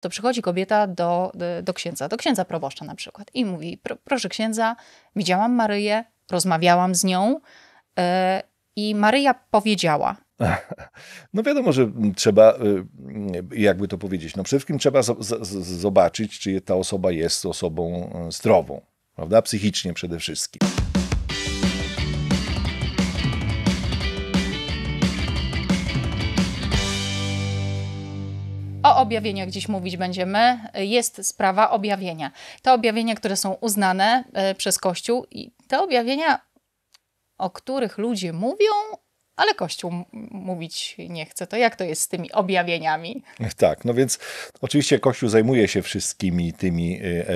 to przychodzi kobieta do, do księdza, do księdza proboszcza na przykład i mówi, proszę księdza, widziałam Maryję, rozmawiałam z nią yy, i Maryja powiedziała. No wiadomo, że trzeba, y, y, jakby to powiedzieć, no przede wszystkim trzeba z, z, zobaczyć, czy ta osoba jest osobą e, zdrową, prawda, psychicznie przede wszystkim. objawieniach gdzieś mówić będziemy, jest sprawa objawienia. Te objawienia, które są uznane e, przez Kościół i te objawienia, o których ludzie mówią, ale Kościół mówić nie chce. To jak to jest z tymi objawieniami? Tak, no więc oczywiście Kościół zajmuje się wszystkimi tymi e, e,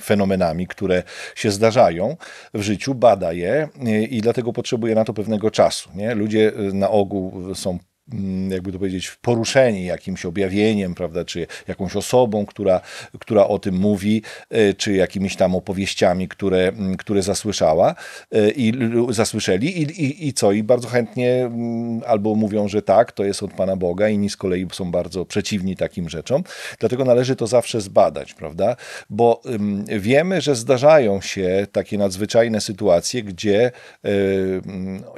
fenomenami, które się zdarzają w życiu, bada je i dlatego potrzebuje na to pewnego czasu. Nie? Ludzie na ogół są Mm, jakby to powiedzieć, poruszeni jakimś objawieniem, prawda, czy jakąś osobą, która, która o tym mówi, e, czy jakimiś tam opowieściami, które, mm, które zasłyszała e, i zasłyszeli i, i, i co? I bardzo chętnie mm, albo mówią, że tak, to jest od Pana Boga, inni z kolei są bardzo przeciwni takim rzeczom. Dlatego należy to zawsze zbadać, prawda? Bo wiemy, że zdarzają się takie nadzwyczajne sytuacje, gdzie e,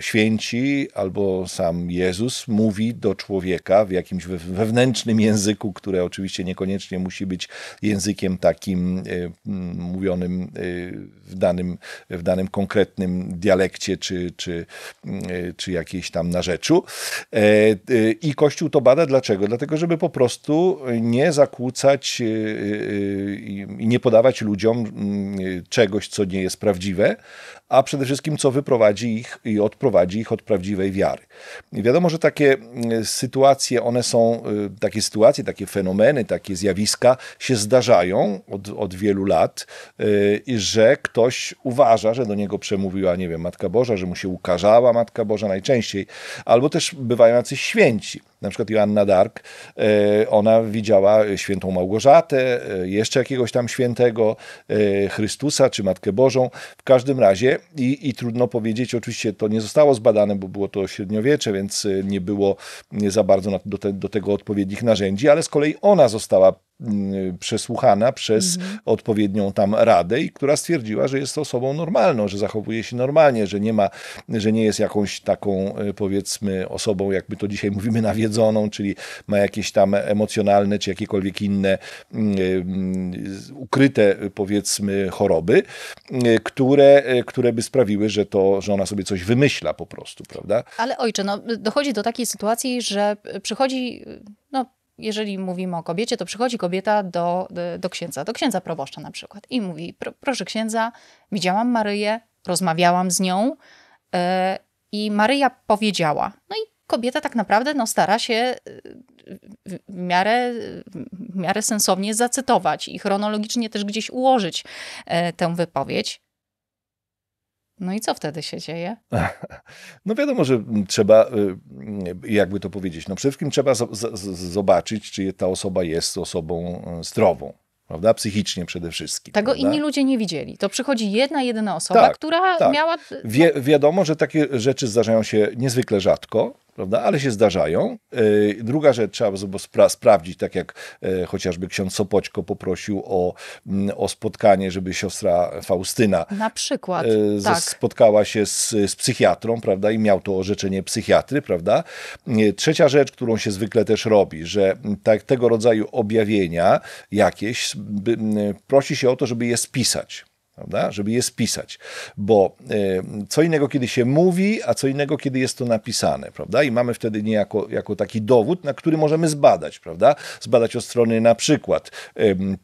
święci albo sam Jezus mówi, mówi do człowieka w jakimś wewnętrznym języku, które oczywiście niekoniecznie musi być językiem takim e, mówionym e, w danym, w danym konkretnym dialekcie czy, czy, e, czy jakiejś tam narzeczu. I Kościół to bada. Dlaczego? Dlatego, żeby po prostu nie zakłócać i nie podawać ludziom czegoś, co nie jest prawdziwe, a przede wszystkim co wyprowadzi ich i odprowadzi ich od prawdziwej wiary. I wiadomo, że takie e, sytuacje, one są, e, takie sytuacje, takie fenomeny, takie zjawiska się zdarzają od, od wielu lat, e, że ktoś uważa, że do niego przemówiła, nie wiem, Matka Boża, że mu się ukarzała Matka Boża najczęściej, albo też bywają jacyś święci na przykład Joanna Dark, e, ona widziała świętą Małgorzatę, e, jeszcze jakiegoś tam świętego, e, Chrystusa czy Matkę Bożą. W każdym razie, i, i trudno powiedzieć, oczywiście to nie zostało zbadane, bo było to średniowiecze, więc nie było nie za bardzo do, te, do tego odpowiednich narzędzi, ale z kolei ona została Y, przesłuchana przez mhm. odpowiednią tam radę i która stwierdziła, że jest osobą normalną, że zachowuje się normalnie, że nie ma, że nie jest jakąś taką y, powiedzmy osobą, jakby to dzisiaj mówimy, nawiedzoną, czyli ma jakieś tam emocjonalne czy jakiekolwiek inne y, ukryte powiedzmy choroby, które, które by sprawiły, że to, że ona sobie coś wymyśla po prostu, prawda? Ale ojcze, no, dochodzi do takiej sytuacji, że przychodzi no, jeżeli mówimy o kobiecie, to przychodzi kobieta do, do księdza, do księdza proboszcza na przykład i mówi, proszę księdza, widziałam Maryję, rozmawiałam z nią yy, i Maryja powiedziała. No i kobieta tak naprawdę no, stara się e, w miarę, w miarę sensownie zacytować i chronologicznie też gdzieś ułożyć e, tę wypowiedź. No i co wtedy się dzieje? No wiadomo, że trzeba, y, jakby to powiedzieć, no przede wszystkim trzeba zobaczyć, czy ta osoba jest osobą y, zdrową. Prawda? Psychicznie przede wszystkim. Tego prawda? inni ludzie nie widzieli. To przychodzi jedna, jedyna osoba, tak, która tak. miała. Wie, wiadomo, że takie rzeczy zdarzają się niezwykle rzadko, prawda? ale się zdarzają. E, druga rzecz, trzeba spra sprawdzić, tak jak e, chociażby ksiądz Sopoćko poprosił o, mm, o spotkanie, żeby siostra Faustyna na przykład e, tak. spotkała się z, z psychiatrą prawda? i miał to orzeczenie psychiatry. Prawda? Trzecia rzecz, którą się zwykle też robi, że mm, tak, tego rodzaju objawienia jakieś by, mm, prosi się o to, żeby je spisać prawda? żeby je spisać. Bo e, co innego, kiedy się mówi, a co innego, kiedy jest to napisane, prawda? I mamy wtedy niejako jako taki dowód, na który możemy zbadać, prawda? Zbadać od strony na przykład mm,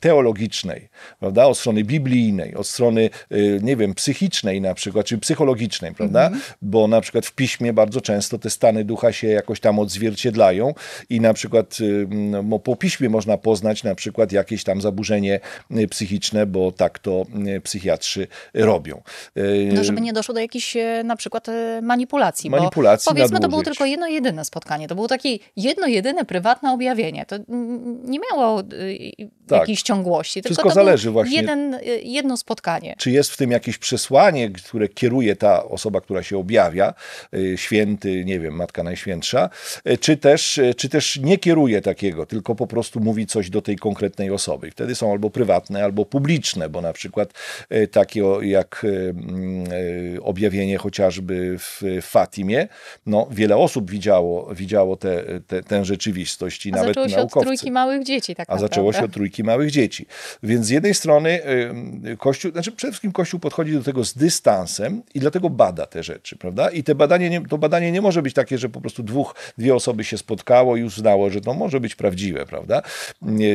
teologicznej, prawda? Od strony biblijnej, od strony, e, nie wiem, psychicznej na przykład, czy psychologicznej, prawda? Mm -hmm. Bo na przykład w piśmie bardzo często te stany ducha się jakoś tam odzwierciedlają i na przykład y, no, po piśmie można poznać na przykład jakieś tam zaburzenie y, psychiczne, bo tak to E, psychiatrzy robią. E, no, żeby nie doszło do jakichś e, na przykład manipulacji. Manipulacji powiedzmy, nadużyć. to było tylko jedno jedyne spotkanie. To było takie jedno jedyne prywatne objawienie. To nie miało tak. jakiejś ciągłości. Tylko Wszystko zależy właśnie. Jeden, jedno spotkanie. Czy jest w tym jakieś przesłanie, które kieruje ta osoba, która się objawia, święty, nie wiem, Matka Najświętsza, czy też, czy też nie kieruje takiego, tylko po prostu mówi coś do tej konkretnej osoby. I wtedy są albo prywatne, albo publiczne, bo na przykład przykład e, takie jak e, e, objawienie chociażby w Fatimie. No, wiele osób widziało, widziało tę te, te, rzeczywistość i A nawet zaczęło się naukowcy. od trójki małych dzieci. Tak A naprawdę. zaczęło się od trójki małych dzieci. Więc z jednej strony Kościół, znaczy przede wszystkim Kościół podchodzi do tego z dystansem i dlatego bada te rzeczy, prawda? I te badanie to badanie nie może być takie, że po prostu dwóch, dwie osoby się spotkało i uznało, że to może być prawdziwe, prawda?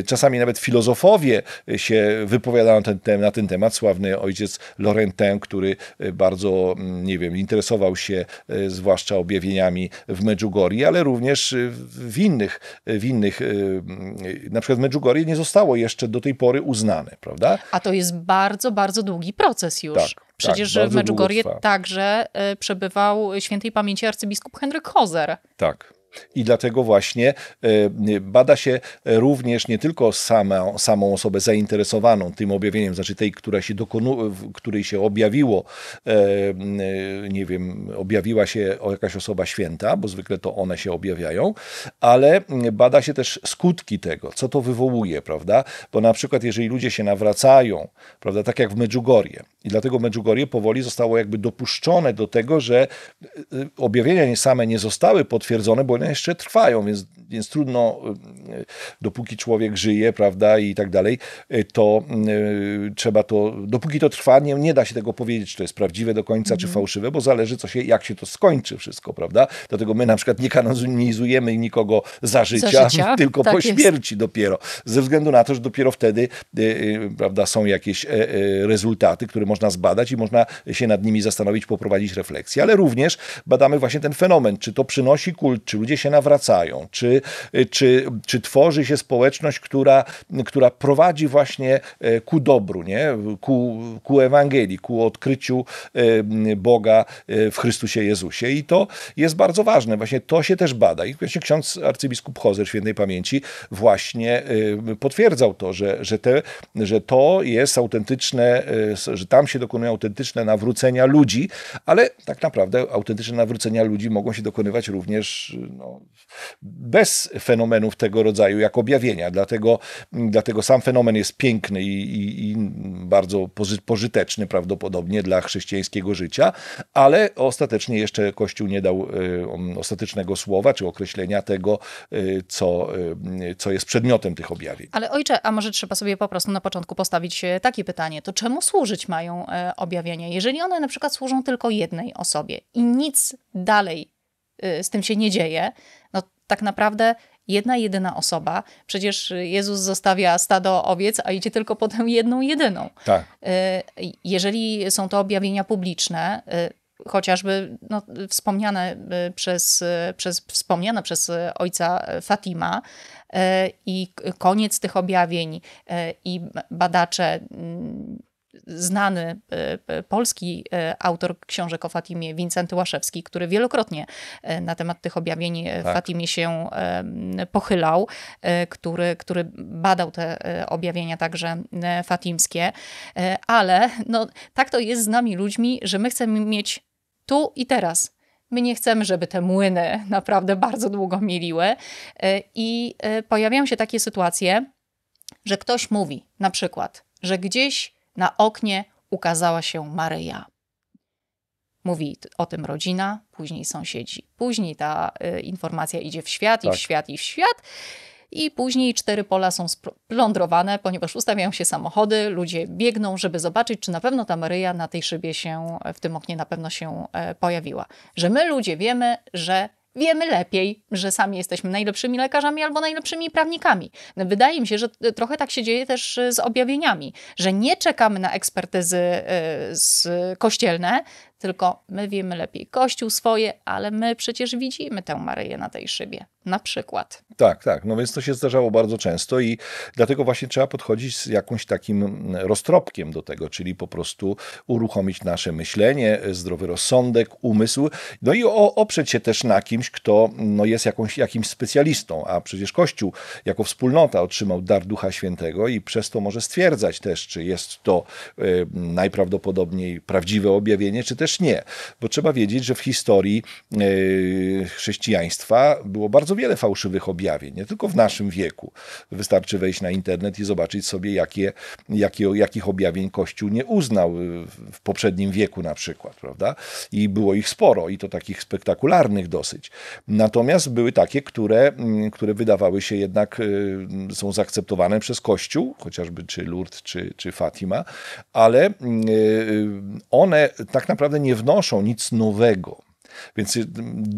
Czasami nawet filozofowie się wypowiadają na ten temat, ten temat. Sławny ojciec Laurentin, który e, bardzo, mm, nie wiem, interesował się e, zwłaszcza objawieniami w Medjugorji, ale również e, w innych, w innych mm, na przykład Medjugorje nie zostało jeszcze do tej pory uznane, prawda? A to jest bardzo, bardzo długi proces już. Tak. tak Przecież tak, w Medjugorje także przebywał świętej pamięci arcybiskup Henryk Hozer. Tak. I dlatego właśnie e, bada się również nie tylko samą, samą osobę zainteresowaną tym objawieniem, znaczy tej, która się dokonu, której się objawiło, e, e, nie wiem, objawiła się jakaś osoba święta, bo zwykle to one się objawiają, ale bada się też skutki tego, co to wywołuje, prawda? Bo na przykład, jeżeli ludzie się nawracają, prawda, tak jak w Medjugorje, i dlatego Medjugorje powoli zostało jakby dopuszczone do tego, że objawienia same nie zostały potwierdzone, bo one jeszcze trwają, więc, więc trudno, y, dopóki człowiek żyje, prawda, i tak dalej, y, to y, trzeba to, dopóki to trwa, nie, nie da się tego powiedzieć, czy to jest prawdziwe do końca, mm -hmm. czy mhm. fałszywe, bo zależy, co się, jak się to skończy wszystko, prawda? Dlatego my na przykład nie kanonizujemy nikogo za życia, za życia? tylko tak po jest. śmierci dopiero, ze względu na to, że dopiero wtedy, prawda, są jakieś e, e, rezultaty, które można zbadać i można się nad nimi zastanowić, poprowadzić refleksję, ale również badamy właśnie ten fenomen, czy to przynosi kult, czy ludzie ludzie się nawracają, czy, czy, czy tworzy się społeczność, która, która prowadzi właśnie e, ku dobru, nie? Ku, ku Ewangelii, ku odkryciu e, Boga e, w Chrystusie Jezusie. I to jest bardzo ważne. Właśnie to się też bada. I właśnie ksiądz arcybiskup Hozer świętej pamięci właśnie potwierdzał to, że, że, te, że to jest autentyczne, że tam się dokonują autentyczne nawrócenia ludzi, ale tak naprawdę autentyczne nawrócenia ludzi mogą się dokonywać również no, no, bez fenomenów tego rodzaju jak objawienia. Dlatego, dlatego sam fenomen jest piękny i, i, i bardzo pożyteczny prawdopodobnie dla chrześcijańskiego życia, ale ostatecznie jeszcze Kościół nie dał e, ostatecznego słowa czy określenia tego, e, co, e, co jest przedmiotem tych objawień. Ale ojcze, a może trzeba sobie po prostu na początku postawić takie pytanie, to czemu służyć mają objawienia, jeżeli one na przykład służą tylko jednej osobie i nic dalej Y, z tym się nie dzieje. No tak naprawdę jedna jedyna osoba. Przecież Jezus zostawia stado owiec, a idzie tylko po tę jedną jedyną. Tak. Y, jeżeli są to objawienia publiczne, y, chociażby no, wspomniane przez, przez, wspomniane przez ojca Fatima i koniec tych objawień i badacze mm, znany e, e, polski e, autor książek o Fatimie, Wincenty Łaszewski, który wielokrotnie na temat tych objawień tak. w Fatimie się pochylał, który, który badał te objawienia także fatimskie, ale no, tak to jest z nami ludźmi, że my chcemy mieć tu i teraz. My nie chcemy, żeby te młyny naprawdę bardzo długo mieliły i pojawiają się takie sytuacje, że ktoś mówi na przykład, że gdzieś na oknie ukazała się Maryja. Mówi o tym rodzina, później sąsiedzi. Później ta y, informacja idzie w świat, tak. i w tak. świat, i w świat. I później cztery pola są splądrowane, ponieważ ustawiają się samochody, ludzie biegną, żeby zobaczyć, czy na pewno ta Maryja na tej szybie się, w tym oknie na pewno się e, pojawiła. Że my ludzie wiemy, że wiemy lepiej, że sami jesteśmy najlepszymi lekarzami albo najlepszymi prawnikami. Wydaje mi się, że e, trochę tak się dzieje też e, z objawieniami, że nie czekamy na ekspertyzy e, z kościelne, tylko my wiemy lepiej Kościół swoje, ale my przecież widzimy tę Maryję na tej szybie, na przykład. Tak, tak. No więc to się zdarzało bardzo często i dlatego właśnie trzeba podchodzić z jakimś takim roztropkiem do tego, czyli po prostu uruchomić nasze myślenie, zdrowy rozsądek, umysł, no i oprzeć się też na kimś, kto no, jest jakąś, jakimś specjalistą, a przecież Kościół jako wspólnota otrzymał dar Ducha Świętego i przez to może stwierdzać też, czy jest to e, najprawdopodobniej prawdziwe objawienie, czy też też nie, bo trzeba wiedzieć, że w historii e, chrześcijaństwa było bardzo wiele fałszywych objawień, nie tylko w naszym wieku. Wystarczy wejść na internet i zobaczyć sobie, jakie, jakie, jakich objawień Kościół nie uznał w poprzednim wieku na przykład, prawda? I było ich sporo i to takich spektakularnych dosyć. Natomiast były takie, które, mm, które wydawały się jednak e, są zaakceptowane przez Kościół, chociażby czy Lourdes, czy, czy Fatima, ale mm, e, one tak naprawdę nie wnoszą nic nowego. Więc y,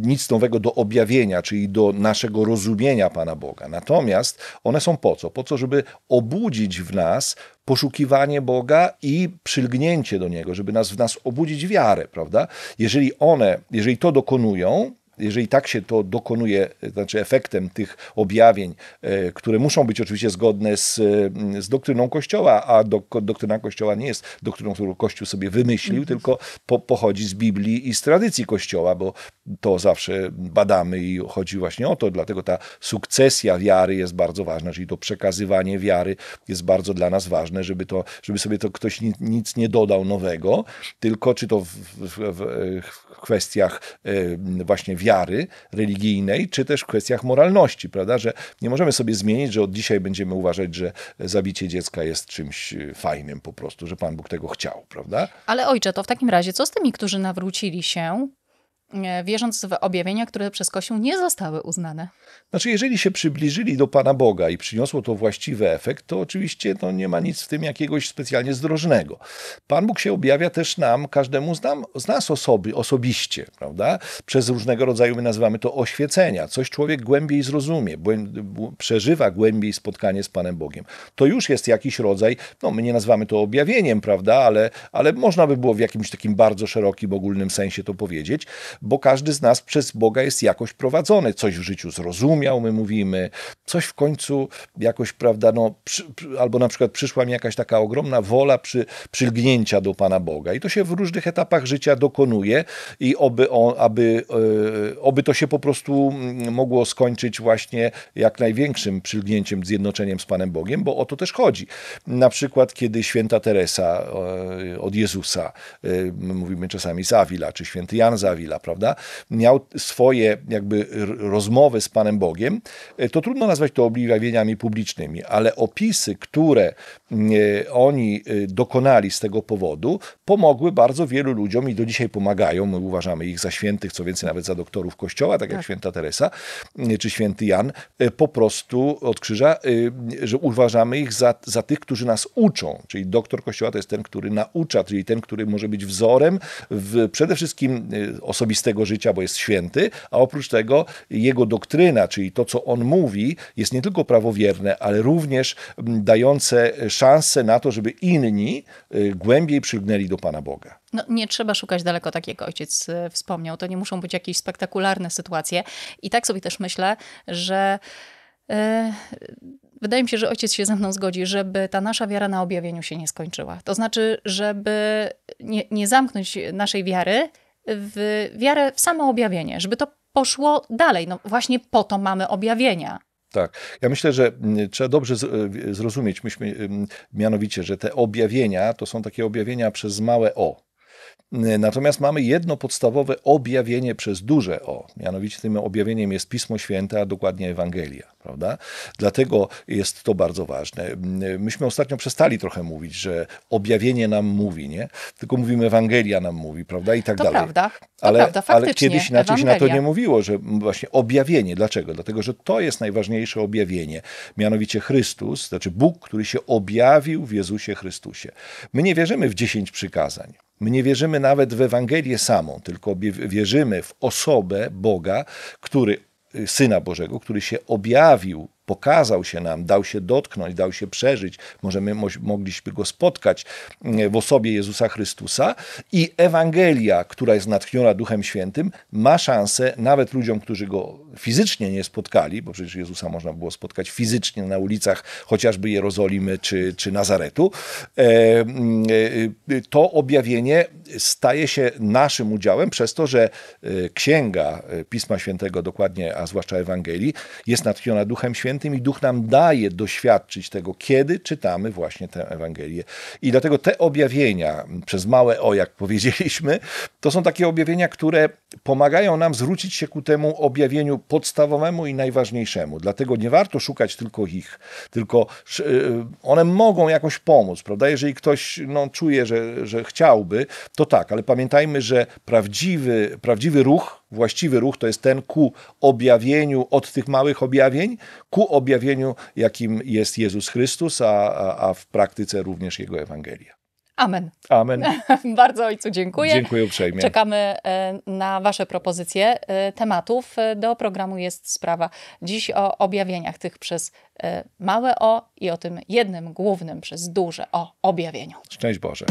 nic nowego do objawienia, czyli do naszego rozumienia Pana Boga. Natomiast one są po co? Po co, żeby obudzić w nas poszukiwanie Boga i przylgnięcie do Niego, żeby nas w nas obudzić wiarę, prawda? Jeżeli one, jeżeli to dokonują, jeżeli tak się to dokonuje, e, znaczy efektem tych objawień, e, które muszą być oczywiście zgodne z, e, mm, z doktryną Kościoła, a do, doktryna Kościoła nie jest doktryną, którą Kościół sobie wymyślił, mhm. tylko po, pochodzi z Biblii i z tradycji Kościoła, bo to zawsze badamy i chodzi właśnie o to, dlatego ta sukcesja wiary jest bardzo ważna, czyli to przekazywanie wiary jest bardzo dla nas ważne, żeby, to, żeby sobie to ktoś nic nie dodał nowego, tylko czy to w, w, w kwestiach właśnie wiary, wiary religijnej, czy też w kwestiach moralności, prawda? Że nie możemy sobie zmienić, że od dzisiaj będziemy uważać, że zabicie dziecka jest czymś y, fajnym po prostu, że Pan Bóg tego chciał, prawda? Ale ojcze, to w takim razie co z tymi, którzy nawrócili się E, wierząc w objawienia, które przez Kościół nie zostały uznane. Znaczy, jeżeli się przybliżyli do Pana Boga i przyniosło to właściwy efekt, to oczywiście to nie ma nic w tym jakiegoś specjalnie zdrożnego. Pan Bóg się objawia też nam, każdemu z, nam, z nas osoby, osobiście, prawda? Przez różnego rodzaju, my nazywamy to oświecenia. Coś człowiek głębiej zrozumie, przeżywa głębiej spotkanie z Panem Bogiem. To już jest jakiś rodzaj, no my nie nazywamy to objawieniem, prawda? Ale, ale można by było w jakimś takim bardzo szerokim, ogólnym sensie to powiedzieć bo każdy z nas przez Boga jest jakoś prowadzony. Coś w życiu zrozumiał, my mówimy, coś w końcu jakoś, prawda, no, przy, albo na przykład przyszła mi jakaś taka ogromna wola przy, przylgnięcia do Pana Boga. I to się w różnych etapach życia dokonuje i oby, on, aby, yy, oby to się po prostu mm, mogło skończyć właśnie jak największym przylgnięciem, zjednoczeniem z Panem Bogiem, bo o to też chodzi. Na przykład, kiedy święta Teresa yy, od Jezusa, yy, mówimy czasami Zawila, czy święty Jan Zawila, prawda, prawda, miał swoje jakby rozmowy z Panem Bogiem, e, to trudno nazwać to objawieniami publicznymi, ale opisy, które mm, e, oni e, dokonali z tego powodu, pomogły bardzo wielu ludziom i do dzisiaj pomagają. My uważamy ich za świętych, co więcej nawet za doktorów Kościoła, tak jak tak. święta Teresa mm, czy święty Jan, po prostu od krzyża, że uważamy ich za, za tych, którzy nas uczą. Czyli doktor Kościoła to jest ten, który naucza, czyli ten, który może być wzorem w, przede wszystkim osobistym osobistego życia, bo jest święty, a oprócz tego jego doktryna, czyli to, co on mówi, jest nie tylko prawowierne, ale również mm, dające szansę na to, żeby inni y, głębiej przygnęli do Pana Boga. No, nie trzeba szukać daleko, tak jak ojciec y, wspomniał. To nie muszą być jakieś spektakularne sytuacje. I tak sobie też myślę, że. Y, wydaje mi się, że ojciec się ze mną zgodzi, żeby ta nasza wiara na objawieniu się nie skończyła. To znaczy, żeby nie, nie zamknąć naszej wiary w wiarę w samo objawienie, żeby to poszło dalej. No właśnie po to mamy objawienia. Tak. Ja myślę, że mm, trzeba dobrze e, zrozumieć, myśmy, mianowicie, że te objawienia to są takie objawienia przez małe o. E, natomiast mamy jedno podstawowe objawienie przez duże O. Mianowicie tym objawieniem jest Pismo Święte, a dokładnie Ewangelia. Prawda? Dlatego jest to bardzo ważne. E, myśmy ostatnio przestali trochę mówić, że objawienie nam mówi, nie? Tylko mówimy Ewangelia nam mówi, prawda? I tak to dalej. Prawda. To ale, prawda, faktycznie. Ale kiedyś inaczej Ewangelia. się na to nie mówiło, że właśnie objawienie. Dlaczego? Dlatego, że to jest najważniejsze objawienie. Mianowicie Chrystus, znaczy Bóg, który się objawił w Jezusie Chrystusie. My nie wierzymy w dziesięć przykazań. My nie wierzymy nawet w Ewangelię samą, tylko wierzymy w osobę Boga, który y, Syna Bożego, który się objawił pokazał się nam, dał się dotknąć, dał się przeżyć. Może my mogliśmy go spotkać mm, w osobie Jezusa Chrystusa. I Ewangelia, która jest natchniona Duchem Świętym, ma szansę nawet ludziom, którzy go fizycznie nie spotkali, bo przecież Jezusa można było spotkać fizycznie na ulicach chociażby Jerozolimy czy, czy Nazaretu, e, mm, e, e, to objawienie staje się naszym udziałem przez to, że księga Pisma Świętego dokładnie, a zwłaszcza Ewangelii, jest natchniona Duchem Świętym, Świętym i Duch nam daje doświadczyć tego, kiedy czytamy właśnie tę Ewangelię. I dlatego te objawienia, przez małe o, jak powiedzieliśmy, to są takie objawienia, które pomagają nam zwrócić się ku temu objawieniu podstawowemu i najważniejszemu. Dlatego nie warto szukać tylko ich, tylko y, one mogą jakoś pomóc, prawda? Jeżeli ktoś no, czuje, że, że chciałby, to tak, ale pamiętajmy, że prawdziwy, prawdziwy ruch Właściwy ruch to jest ten ku objawieniu, od tych małych objawień, ku objawieniu, jakim jest Jezus Chrystus, a, a, a w praktyce również Jego Ewangelia. Amen. Amen. Bardzo Ojcu dziękuję. Dziękuję uprzejmie. Czekamy e, na Wasze propozycje e, tematów. E, do programu jest sprawa dziś o objawieniach tych przez małe o i o tym jednym głównym przez duże o objawieniu. Szczęść Boże.